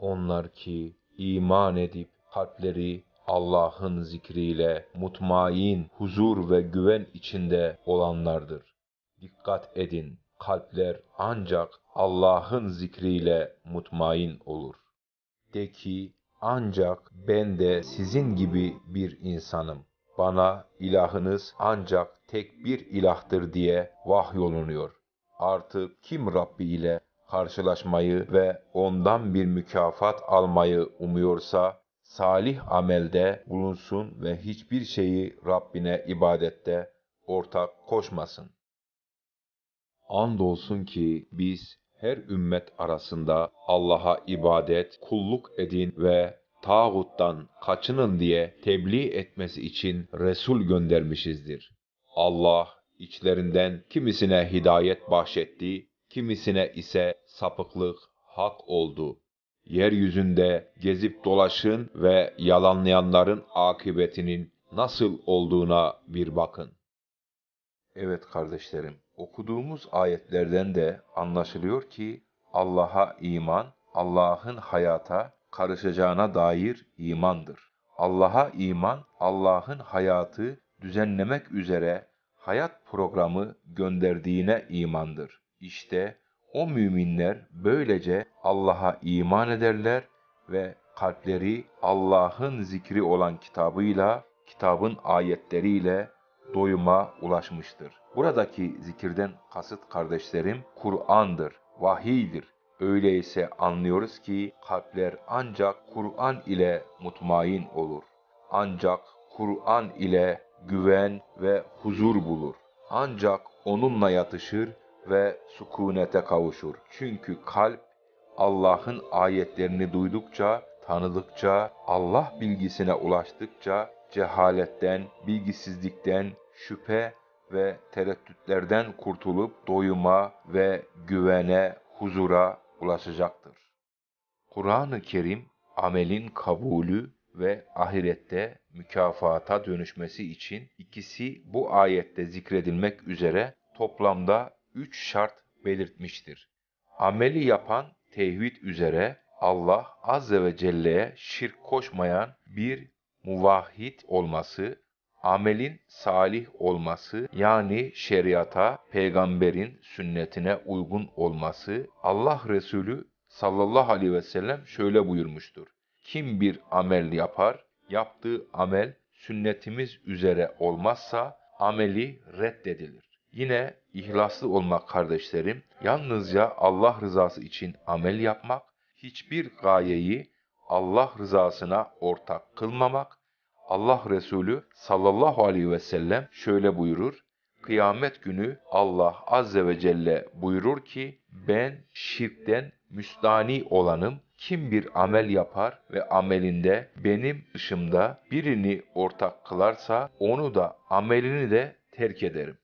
Onlar ki iman edip kalpleri Allah'ın zikriyle mutmain, huzur ve güven içinde olanlardır. Dikkat edin, kalpler ancak Allah'ın zikriyle mutmain olur. De ki, ancak ben de sizin gibi bir insanım. Bana ilahınız ancak tek bir ilahtır diye vahyolunuyor. Artık kim Rabbi ile karşılaşmayı ve ondan bir mükafat almayı umuyorsa, salih amelde bulunsun ve hiçbir şeyi Rabbine ibadette ortak koşmasın. Andolsun ki biz her ümmet arasında Allah'a ibadet, kulluk edin ve tağuttan kaçının diye tebliğ etmesi için Resul göndermişizdir. Allah içlerinden kimisine hidayet bahşetti, kimisine ise sapıklık hak oldu. Yeryüzünde gezip dolaşın ve yalanlayanların akıbetinin nasıl olduğuna bir bakın. Evet kardeşlerim, okuduğumuz ayetlerden de anlaşılıyor ki Allah'a iman, Allah'ın hayata karışacağına dair imandır. Allah'a iman, Allah'ın hayatı düzenlemek üzere hayat programı gönderdiğine imandır. İşte o müminler böylece Allah'a iman ederler ve kalpleri Allah'ın zikri olan kitabıyla, kitabın ayetleriyle doyuma ulaşmıştır. Buradaki zikirden kasıt kardeşlerim Kur'an'dır, vahiydir. Öyleyse anlıyoruz ki kalpler ancak Kur'an ile mutmain olur. Ancak Kur'an ile güven ve huzur bulur. Ancak onunla yatışır ve sükunete kavuşur. Çünkü kalp Allah'ın ayetlerini duydukça, tanıdıkça, Allah bilgisine ulaştıkça cehaletten, bilgisizlikten, şüphe ve tereddütlerden kurtulup doyuma ve güvene, huzura ulaşacaktır. Kur'an-ı Kerim, amelin kabulü ve ahirette mükafata dönüşmesi için ikisi bu ayette zikredilmek üzere toplamda üç şart belirtmiştir. Ameli yapan tevhid üzere Allah Azze ve Celle'ye şirk koşmayan bir muvahhid olması, amelin salih olması yani şeriata, peygamberin sünnetine uygun olması, Allah Resulü sallallahu aleyhi ve sellem şöyle buyurmuştur. Kim bir amel yapar, yaptığı amel sünnetimiz üzere olmazsa ameli reddedilir. Yine ihlaslı olmak kardeşlerim, yalnızca Allah rızası için amel yapmak, hiçbir gayeyi Allah rızasına ortak kılmamak, Allah Resulü sallallahu aleyhi ve sellem şöyle buyurur, Kıyamet günü Allah azze ve celle buyurur ki, ben şirkten müstani olanım, kim bir amel yapar ve amelinde benim dışımda birini ortak kılarsa onu da amelini de terk ederim.